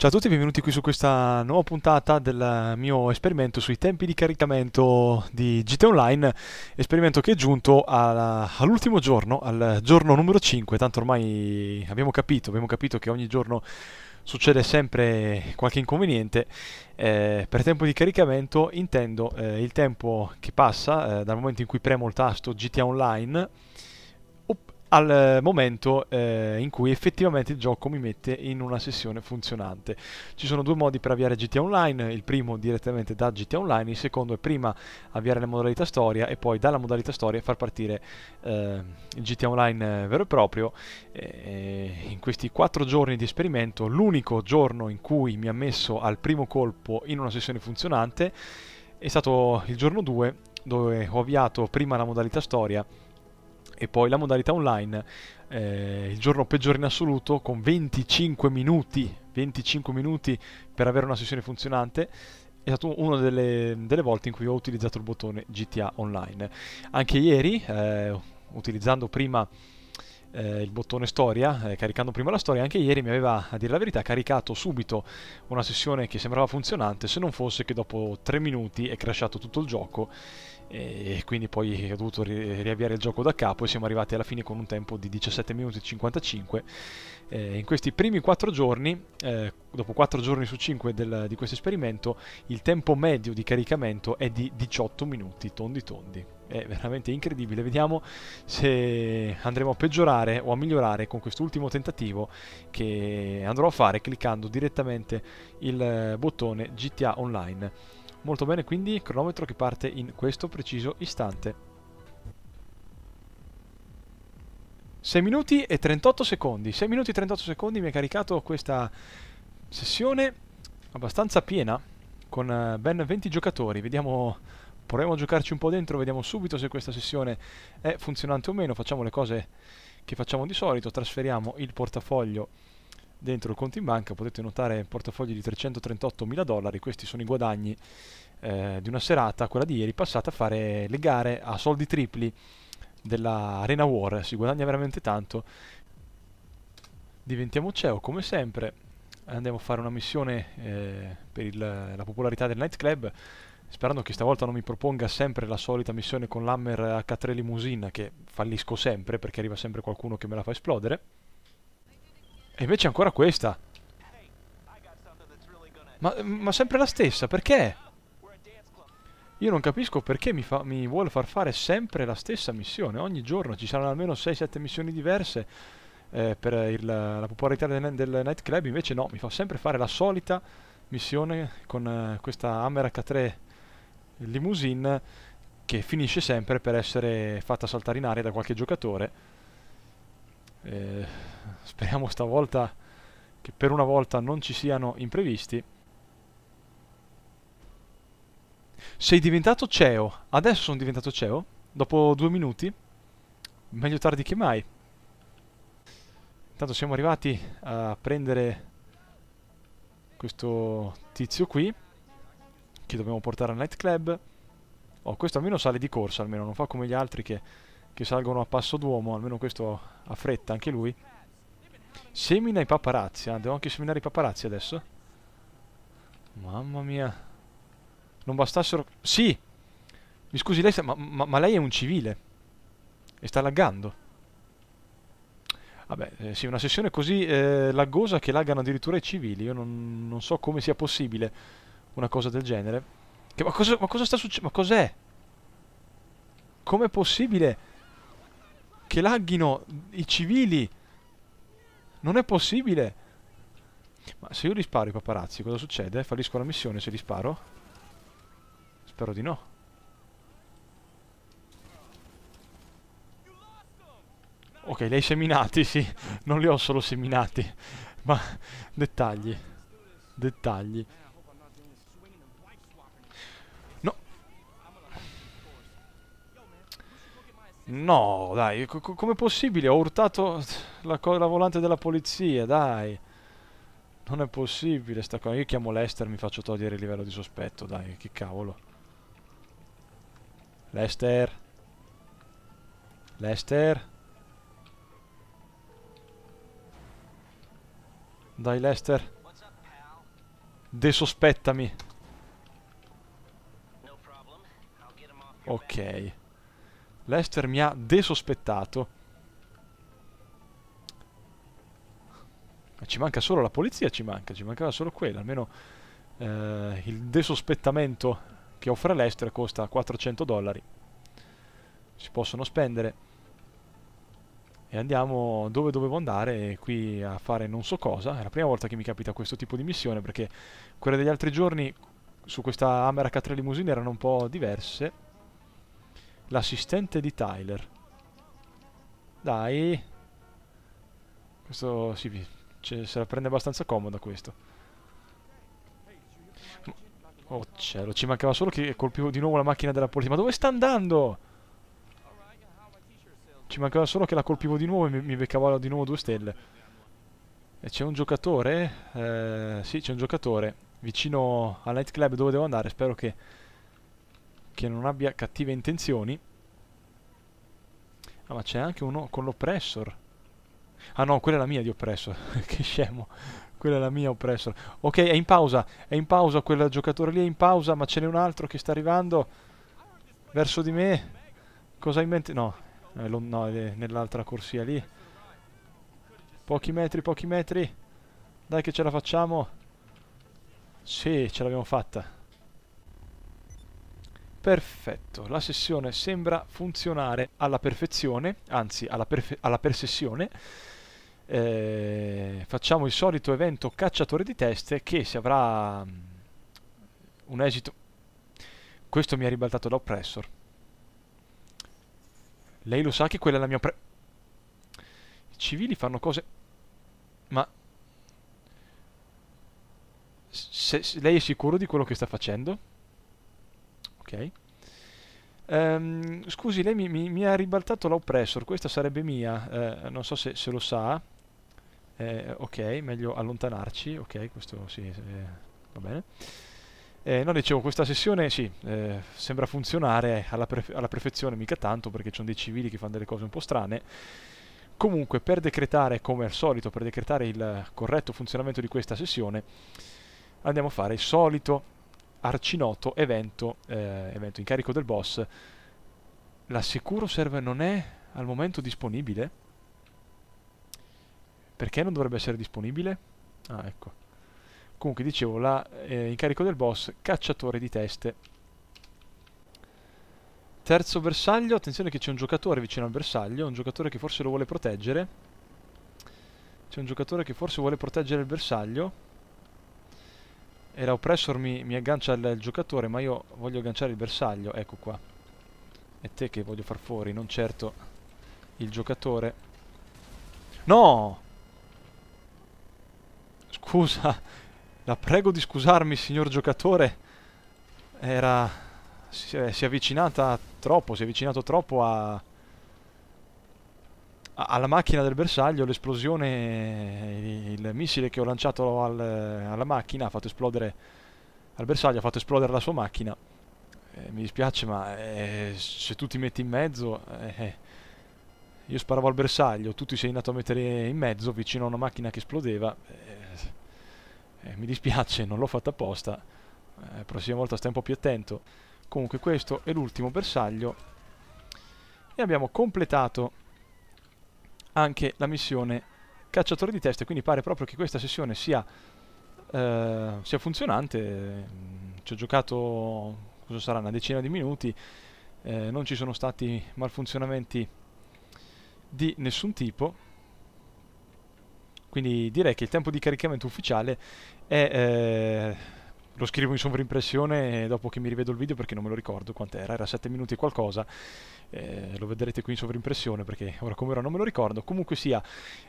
Ciao a tutti e benvenuti qui su questa nuova puntata del mio esperimento sui tempi di caricamento di GT Online, esperimento che è giunto all'ultimo giorno, al giorno numero 5, tanto ormai abbiamo capito, abbiamo capito che ogni giorno succede sempre qualche inconveniente. Eh, per tempo di caricamento intendo eh, il tempo che passa eh, dal momento in cui premo il tasto GTA Online al eh, momento eh, in cui effettivamente il gioco mi mette in una sessione funzionante. Ci sono due modi per avviare GTA Online, il primo direttamente da GTA Online, il secondo è prima avviare la modalità storia e poi dalla modalità storia far partire eh, il GTA Online eh, vero e proprio. E in questi quattro giorni di esperimento, l'unico giorno in cui mi ha messo al primo colpo in una sessione funzionante è stato il giorno 2 dove ho avviato prima la modalità storia e poi la modalità online eh, il giorno peggiore in assoluto con 25 minuti 25 minuti per avere una sessione funzionante è stato una delle, delle, volte in cui ho utilizzato il bottone GTA Online. Anche ieri, eh, utilizzando prima eh, il bottone storia, eh, caricando prima la storia, anche ieri mi aveva, a dire la verità, caricato subito una sessione che sembrava funzionante, se non fosse che dopo 3 minuti è crashato tutto il gioco e quindi poi ho dovuto ri- riavviare il gioco da capo e siamo arrivati alla fine con un tempo di 17 minuti e 55 eh, in questi primi 4 giorni eh, dopo 4 giorni su 5 del, di questo esperimento il tempo medio di caricamento è di 18 minuti tondi tondi è veramente incredibile vediamo se andremo a peggiorare o a migliorare con quest'ultimo tentativo che andrò a fare cliccando direttamente il eh, bottone GTA Online Molto bene quindi, cronometro che parte in questo preciso istante. 6 minuti e 38 secondi. 6 minuti e 38 secondi mi è caricato questa sessione abbastanza piena con eh, ben 20 giocatori. Vediamo, proviamo a giocarci un po' dentro, vediamo subito se questa sessione è funzionante o meno. Facciamo le cose che facciamo di solito, trasferiamo il portafoglio dentro il conto in banca, potete notare un portafoglio di 338 mila dollari, questi sono i guadagni eh, di una serata, quella di ieri, passata a fare le gare a soldi tripli della Arena War, si guadagna veramente tanto. Diventiamo CEO come sempre, andiamo a fare una missione eh, per il, la popolarità del nightclub, sperando che stavolta non mi proponga sempre la solita missione con l'Hammer H3 Limousine che fallisco sempre perché arriva sempre qualcuno che me la fa esplodere. E invece ancora questa. Ma, ma sempre la stessa, perché? Io non capisco perché mi, fa, mi vuole far fare sempre la stessa missione. Ogni giorno ci saranno almeno 6-7 missioni diverse eh, per il, la popolarità del, del nightclub. Invece no, mi fa sempre fare la solita missione con eh, questa Hammer H3 limousine che finisce sempre per essere fatta saltare in aria da qualche giocatore eh, speriamo stavolta che per una volta non ci siano imprevisti. Sei diventato CEO. Adesso sono diventato CEO. Dopo due minuti. Meglio tardi che mai. Intanto siamo arrivati a prendere questo tizio qui. Che dobbiamo portare al nightclub. Oh, questo almeno sale di corsa, almeno non fa come gli altri che che salgono a passo d'uomo, almeno questo ha fretta anche lui. Semina i paparazzi, ah, devo anche seminare i paparazzi adesso. Mamma mia. Non bastassero... Sì! Mi scusi, lei sta... ma, ma, ma lei è un civile. E sta laggando. Vabbè, eh, sì, una sessione così eh, laggosa che laggano addirittura i civili. Io non, non, so come sia possibile una cosa del genere. Che, ma, cosa, ma cosa sta succedendo? Ma cos'è? Com'è possibile che laghino i civili. Non è possibile. Ma se io risparo i paparazzi, cosa succede? Fallisco la missione se li sparo? Spero di no. Ok, li hai seminati, sì. Non li ho solo seminati. Ma dettagli. Dettagli. No, dai, come è possibile? Ho urtato la, la volante della polizia, dai. Non è possibile sta cosa. Io chiamo Lester, e mi faccio togliere il livello di sospetto, dai, che cavolo. Lester. Lester. Dai, Lester. Desospettami. Ok. Lester mi ha desospettato. ci manca solo la polizia, ci manca, ci mancava solo quella, almeno eh, il desospettamento che offre Lester costa 400 dollari. Si possono spendere. E andiamo dove dovevo andare, qui a fare non so cosa. È la prima volta che mi capita questo tipo di missione, perché quelle degli altri giorni su questa Hammer H3 limousine erano un po' diverse. L'assistente di Tyler. Dai. Questo sì, se la prende abbastanza comoda questo. Oh cielo, ci mancava solo che colpivo di nuovo la macchina della polizia. Ma dove sta andando? Ci mancava solo che la colpivo di nuovo e mi, mi beccavo di nuovo due stelle. E c'è un giocatore? Eh, sì, c'è un giocatore vicino al nightclub dove devo andare. Spero che che non abbia cattive intenzioni. Ah, ma c'è anche uno con l'oppressor. Ah no, quella è la mia di oppressor. che scemo. Quella è la mia oppressor. Ok, è in pausa. È in pausa, quel giocatore lì è in pausa, ma ce n'è un altro che sta arrivando verso di me. Cosa hai in mente? No, eh, no è nell'altra corsia lì. Pochi metri, pochi metri. Dai che ce la facciamo. Sì, ce l'abbiamo fatta. Perfetto, la sessione sembra funzionare alla perfezione, anzi alla, perfe alla persessione. Eh, facciamo il solito evento cacciatore di teste che se avrà mm, un esito... Questo mi ha ribaltato da oppressor. Lei lo sa che quella è la mia pre... I civili fanno cose... Ma... Se, se lei è sicuro di quello che sta facendo? ok. Um, scusi, lei mi, mi, mi, ha ribaltato l'oppressor, questa sarebbe mia, eh, non so se, se lo sa. Eh, ok, meglio allontanarci, ok, questo sì, eh, va bene. Eh, no, dicevo, questa sessione sì, eh, sembra funzionare alla, perfe alla, perfezione, mica tanto perché ci sono dei civili che fanno delle cose un po' strane. Comunque, per decretare, come al solito, per decretare il corretto funzionamento di questa sessione, andiamo a fare il solito arcinoto evento, eh, evento incarico del boss. La L'assicuro serve non è al momento disponibile? Perché non dovrebbe essere disponibile? Ah, ecco. Comunque, dicevo, l'incarico eh, del boss, cacciatore di teste. Terzo bersaglio, attenzione che c'è un giocatore vicino al bersaglio, un giocatore che forse lo vuole proteggere. C'è un giocatore che forse vuole proteggere il bersaglio e l'oppressor mi, mi aggancia il, il, giocatore ma io voglio agganciare il bersaglio ecco qua è te che voglio far fuori non certo il giocatore no scusa la prego di scusarmi signor giocatore era si è, si è avvicinata troppo si è avvicinato troppo a alla macchina del bersaglio l'esplosione, eh, il missile che ho lanciato al, alla macchina ha fatto esplodere, al bersaglio ha fatto esplodere la sua macchina. Eh, mi dispiace ma eh, se tu ti metti in mezzo, eh, io sparavo al bersaglio, tu ti sei andato a mettere in mezzo vicino a una macchina che esplodeva, eh, eh, mi dispiace, non l'ho fatta apposta, eh, prossima volta stai un po' più attento. Comunque questo è l'ultimo bersaglio e abbiamo completato anche la missione cacciatore di teste, quindi pare proprio che questa sessione sia, eh, sia funzionante. Mm, ci ho giocato, cosa sarà, una decina di minuti, eh, non ci sono stati malfunzionamenti di nessun tipo. Quindi direi che il tempo di caricamento ufficiale è... Eh, lo scrivo in sovrimpressione dopo che mi rivedo il video perché non me lo ricordo quant'era, era 7 minuti e qualcosa, eh, lo vedrete qui in sovrimpressione perché ora come ora non me lo ricordo, comunque sia,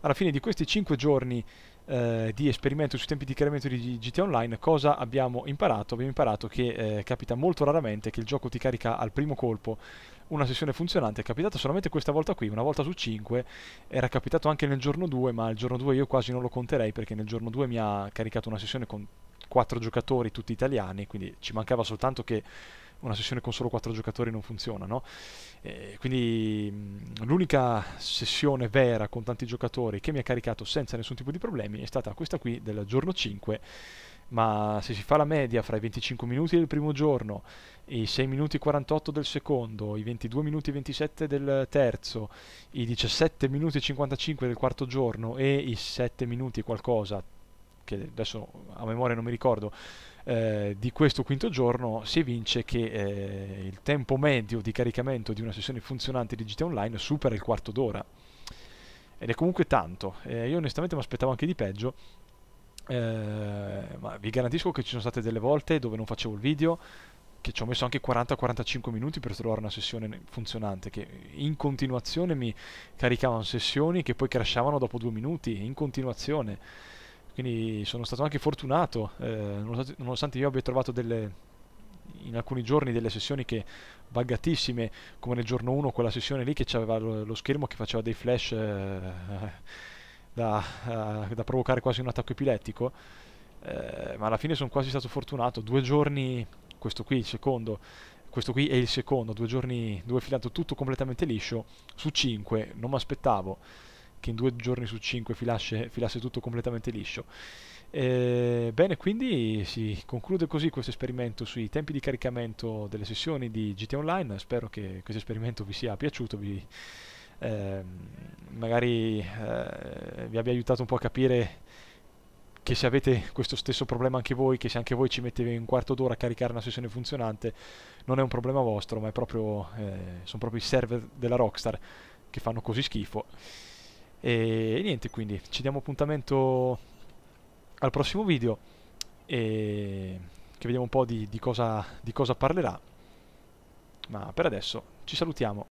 alla fine di questi 5 giorni eh, di esperimento sui tempi di caricamento di GTA Online, cosa abbiamo imparato? Abbiamo imparato che eh, capita molto raramente che il gioco ti carica al primo colpo una sessione funzionante, è capitato solamente questa volta qui, una volta su 5, era capitato anche nel giorno 2, ma il giorno 2 io quasi non lo conterei perché nel giorno 2 mi ha caricato una sessione con quattro giocatori tutti italiani, quindi ci mancava soltanto che una sessione con solo 4 giocatori non funziona, no? E quindi l'unica sessione vera con tanti giocatori che mi ha caricato senza nessun tipo di problemi è stata questa qui del giorno 5, ma se si fa la media fra i 25 minuti del primo giorno, i 6 minuti 48 del secondo, i 22 minuti 27 del terzo, i 17 minuti 55 del quarto giorno e i 7 minuti qualcosa che adesso a memoria non mi ricordo, eh, di questo quinto giorno si evince che eh, il tempo medio di caricamento di una sessione funzionante di GTA Online supera il quarto d'ora. Ed è comunque tanto. Eh, io onestamente mi aspettavo anche di peggio. Eh, ma vi garantisco che ci sono state delle volte dove non facevo il video, che ci ho messo anche 40-45 minuti per trovare una sessione funzionante, che in continuazione mi caricavano sessioni che poi crashavano dopo due minuti, in continuazione quindi sono stato anche fortunato, eh, nonostante, nonostante io abbia trovato delle, in alcuni giorni delle sessioni che vagatissime, come nel giorno 1 quella sessione lì che aveva lo, lo, schermo che faceva dei flash eh, da, eh, da, provocare quasi un attacco epilettico, eh, ma alla fine sono quasi stato fortunato, due giorni, questo qui il secondo, questo qui è il secondo, due giorni, due filato tutto completamente liscio, su 5, non mi aspettavo che in due giorni su cinque filasse, filasse tutto completamente liscio. Eh, bene, quindi si conclude così questo esperimento sui tempi di caricamento delle sessioni di GT Online. Spero che questo esperimento vi sia piaciuto, vi, eh, magari eh, vi abbia aiutato un po' a capire che se avete questo stesso problema anche voi, che se anche voi ci mettete un quarto d'ora a caricare una sessione funzionante, non è un problema vostro, ma proprio, eh, sono proprio i server della Rockstar che fanno così schifo. E niente, quindi ci diamo appuntamento al prossimo video e che vediamo un po' di, di, cosa, di cosa parlerà. Ma per adesso ci salutiamo.